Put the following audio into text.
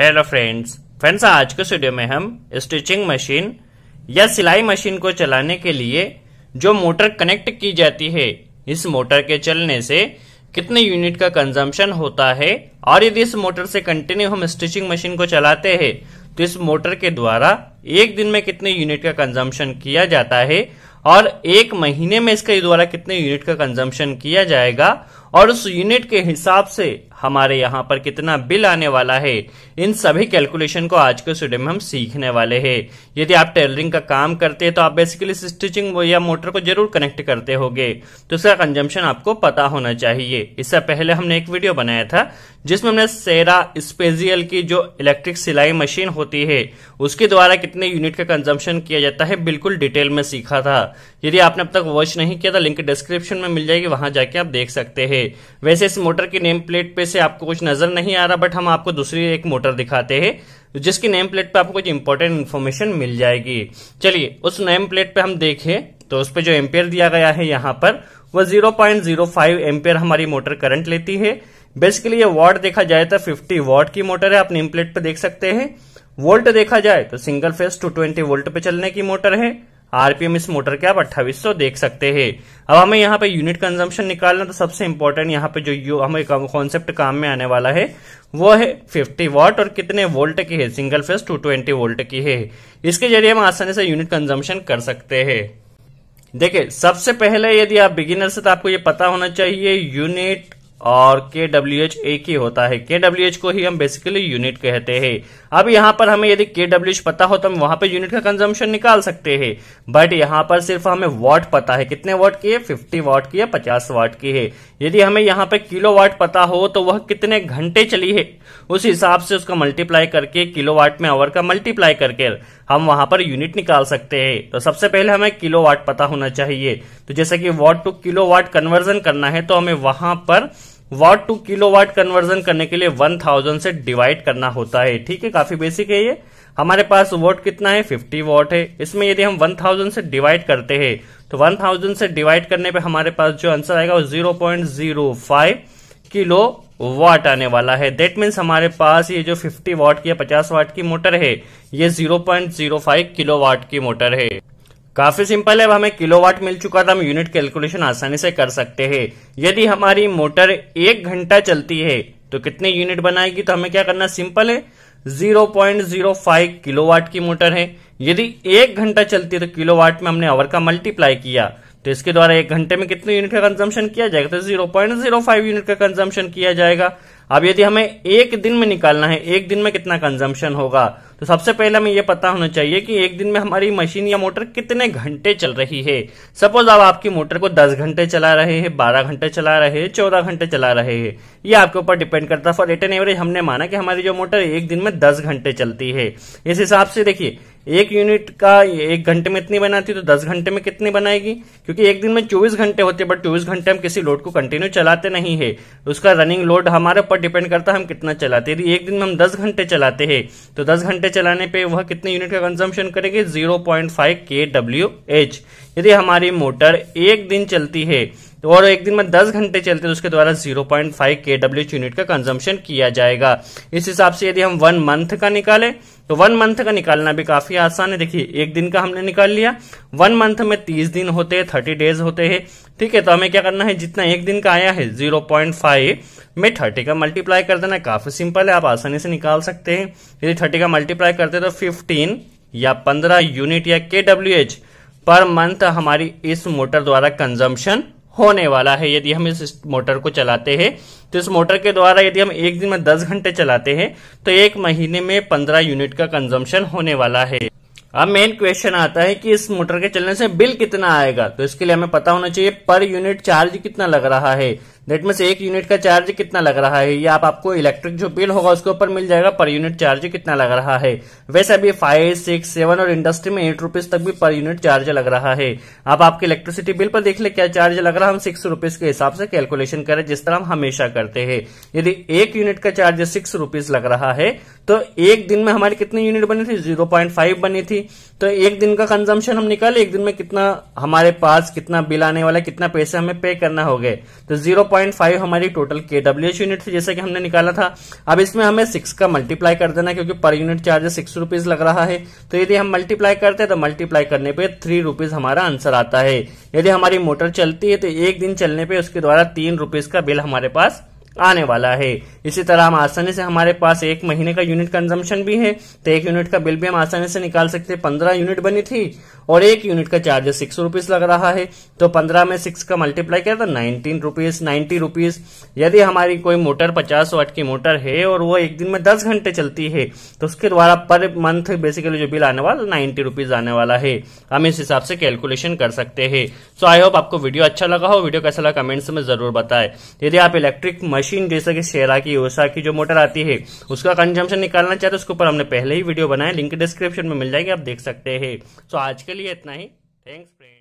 hello friends friends आज के studio में हम स्टिचिंग मशीन या सिलाई मशीन को चलाने के लिए जो मोटर कनेक्ट की जाती है इस मोटर के चलने से कितने यूनिट का कंजम्पशन होता है और यदि इस मोटर से कंटिन्यू हम स्टिचिंग मशीन को चलाते हैं तो इस मोटर के द्वारा एक दिन में कितने यूनिट का कंजम्पशन किया जाता है और एक महीने में इसके द्वारा कितने यूनिट का कंजम्पशन किया जाएगा और उस यूनिट के हिसाब से हमारे यहाँ पर कितना बिल आने वाला है इन सभी कैलकुलेशन को आज के स्टूडियो में हम सीखने वाले हैं यदि आप टेलरिंग का काम करते हैं तो आप बेसिकली स्टिचिंग या मोटर को जरूर कनेक्ट करते होंगे तो इसका कंजम्पशन आपको पता होना चाहिए इससे पहले हमने एक वीडियो बनाया था जिसमें हमने सेरा स्पेजियल की जो इलेक्ट्रिक सिलाई मशीन होती है उसके द्वारा कितने यूनिट का कंजम्पशन किया जाता है बिल्कुल डिटेल में सीखा था यदि आपने अब तक वॉच नहीं किया था लिंक डिस्क्रिप्शन में मिल जाएगी वहां जाके आप देख सकते हैं वैसे इस मोटर की नेम प्लेट पे से आपको कुछ नजर नहीं आ रहा बट हम आपको दूसरी एक मोटर दिखाते हैं जिसकी नेम प्लेट पे आपको कुछ इंपॉर्टेंट इन्फॉर्मेशन मिल जाएगी चलिए उस नेम प्लेट पे हम देखें तो उस पर जो एम्पेयर दिया गया है यहाँ पर वह जीरो पॉइंट एम्पेयर हमारी मोटर करंट लेती है बेसिकली ये वॉट देखा जाए तो फिफ्टी वार्ड की मोटर है आप नेम प्लेट पे देख सकते हैं वोल्ट देखा जाए तो सिंगल फेस 220 वोल्ट पे चलने की मोटर है आरपीएम इस मोटर के आप 2800 देख सकते हैं अब हमें यहाँ पे यूनिट कंजम्पशन निकालना तो सबसे इम्पोर्टेंट यहाँ पे जो हमें कॉन्सेप्ट काम में आने वाला है वो है 50 वॉट और कितने वोल्ट की है सिंगल फेज 220 वोल्ट की है इसके जरिए हम आसानी से यूनिट कंजम्पशन कर सकते हैं देखिये सबसे पहले यदि आप बिगिनर से तो आपको ये पता होना चाहिए यूनिट और के डब्ल्यू एच एक ही होता है के डब्ल्यू एच को ही हम बेसिकली यूनिट कहते हैं अब यहाँ पर हमें यदि के डब्ल्यू एच पता हो तो हम वहां पर यूनिट का कंजम्पशन निकाल सकते हैं बट यहाँ पर सिर्फ हमें वॉट पता है कितने वॉट की है फिफ्टी वॉट की है पचास वाट की है यदि हमें यहाँ पर किलो वाट पता हो तो वह कितने घंटे चली है उस हिसाब से उसका मल्टीप्लाई करके वाट में आवर का मल्टीप्लाई करके हम वहां पर यूनिट निकाल सकते हैं तो सबसे पहले हमें वाट पता होना चाहिए तो जैसे कि वॉट टू वाट कन्वर्जन करना है तो हमें वहां पर वॉट टू वाट कन्वर्जन करने के लिए 1000 से डिवाइड करना होता है ठीक है काफी बेसिक है ये हमारे पास वॉट कितना है 50 वॉट है इसमें यदि हम 1000 से डिवाइड करते हैं तो 1000 से डिवाइड करने पे हमारे पास जो आंसर आएगा वो 0.05 किलो वाट आने वाला है देट मीन्स हमारे पास ये जो 50 वाट की या 50 वाट की मोटर है ये 0.05 किलो वाट की मोटर है काफी सिंपल है हमें किलो वाट मिल चुका था तो हम यूनिट कैलकुलेशन आसानी से कर सकते हैं यदि हमारी मोटर एक घंटा चलती है तो कितने यूनिट बनाएगी तो हमें क्या करना सिंपल है 0.05 किलोवाट की मोटर है यदि एक घंटा चलती है तो किलोवाट में हमने आवर का मल्टीप्लाई किया तो इसके द्वारा एक घंटे में कितने यूनिट का कंजम्पशन किया जाएगा तो zero point zero five unit का कंजम्पशन किया जाएगा अब यदि हमें एक दिन में निकालना है एक दिन में कितना कंजम्पशन होगा तो सबसे पहले हमें यह पता होना चाहिए कि एक दिन में हमारी मशीन या मोटर कितने घंटे चल रही है सपोज आप आपकी मोटर को 10 घंटे चला रहे हैं बारह घंटे चला रहे हैं चौदह घंटे चला रहे हैं ये आपके ऊपर डिपेंड करता है फॉर एट एन एवरेज हमने माना कि हमारी जो मोटर एक दिन में दस घंटे चलती है इस हिसाब से देखिए एक यूनिट का एक घंटे में इतनी बनाती तो दस घंटे में कितनी बनाएगी क्योंकि एक दिन में चौबीस घंटे होते हैं बट चौबीस घंटे हम किसी लोड को कंटिन्यू चलाते नहीं है उसका रनिंग लोड हमारे ऊपर डिपेंड करता है हम कितना चलाते यदि एक दिन में हम दस घंटे चलाते हैं तो दस घंटे चलाने पर वह कितने यूनिट का कंजम्पशन करेगी zero point five K W H यदि हमारी मोटर एक दिन चलती है तो और एक दिन में 10 घंटे चलते तो उसके द्वारा 0.5 पॉइंट यूनिट का कंजम्पशन किया जाएगा इस हिसाब से यदि हम वन मंथ का निकालें तो वन मंथ का निकालना भी काफी आसान है देखिए एक दिन का हमने निकाल लिया वन मंथ में 30 दिन होते हैं 30 डेज होते हैं ठीक है तो हमें क्या करना है जितना एक दिन का आया है जीरो में थर्टी का मल्टीप्लाई कर देना काफी सिंपल है आप आसानी से निकाल सकते हैं यदि थर्टी का मल्टीप्लाई करते हैं तो फिफ्टीन या पंद्रह यूनिट या के डब्ल्यू एच पर मंथ हमारी इस मोटर द्वारा कंजम्पशन होने वाला है यदि हम इस मोटर को चलाते हैं तो इस मोटर के द्वारा यदि हम एक दिन में दस घंटे चलाते हैं तो एक महीने में पंद्रह यूनिट का कंजम्पशन होने वाला है अब मेन क्वेश्चन आता है कि इस मोटर के चलने से बिल कितना आएगा तो इसके लिए हमें पता होना चाहिए पर यूनिट चार्ज कितना लग रहा है दैट मीन्स एक यूनिट का चार्ज कितना लग रहा है या आप आपको इलेक्ट्रिक जो बिल होगा उसके ऊपर मिल जाएगा पर यूनिट चार्ज कितना लग रहा है वैसे अभी फाइव सिक्स सेवन और इंडस्ट्री में एट रुपीज तक भी पर यूनिट चार्ज लग रहा है आप आपके इलेक्ट्रिसिटी बिल पर देख ले क्या चार्ज लग रहा है हम सिक्स रुपीज के हिसाब से कैलकुलेशन करें जिस तरह हम हमेशा करते हैं यदि एक यूनिट का चार्ज सिक्स रुपीज लग रहा है तो एक दिन में हमारी कितनी यूनिट बनी थी जीरो फाइव बनी थी तो एक दिन का कंजम्पशन हम निकाले एक दिन में कितना हमारे पास कितना बिल आने वाला कितना पैसे हमें पे करना हो गए तो जीरो पॉइंट 1.5 हमारी टोटल के यूनिट थी जैसे कि हमने निकाला था अब इसमें हमें सिक्स का मल्टीप्लाई कर देना क्योंकि per unit charge six rupees लग रहा है तो यदि हम मल्टीप्लाई करते हैं तो मल्टीप्लाई करने पर थ्री रुपीज हमारा आंसर आता है यदि हमारी मोटर चलती है तो एक दिन चलने पर उसके द्वारा तीन रुपीज का बिल हमारे पास आने वाला है इसी तरह हम आसानी से हमारे पास एक महीने का यूनिट कंजम्पशन भी है तो एक यूनिट का बिल भी हम आसानी से निकाल सकते हैं पंद्रह यूनिट बनी थी और एक यूनिट का चार्जेस सिक्स रुपीज लग रहा है तो पंद्रह में सिक्स का मल्टीप्लाई किया था नाइनटीन रुपीज नाइन्टी रुपीज यदि हमारी कोई मोटर पचास वाट की मोटर है और वो एक दिन में दस घंटे चलती है तो उसके द्वारा पर मंथ बेसिकली जो बिल आने वाला नाइन्टी रुपीज आने वाला है हम इस हिसाब से कैलकुलेशन कर सकते हैं सो आई होप आपको वीडियो अच्छा लगा हो वीडियो कैसा लगा कमेंट्स में जरूर बताए यदि आप इलेक्ट्रिक मशीन मशीन जैसे कि ओसा की जो मोटर आती है उसका कंजम्पशन निकालना चाहते उसके ऊपर हमने पहले ही वीडियो बनाया लिंक डिस्क्रिप्शन में मिल जाएगी आप देख सकते हैं सो आज के लिए इतना ही थैंक्स फ्रेंड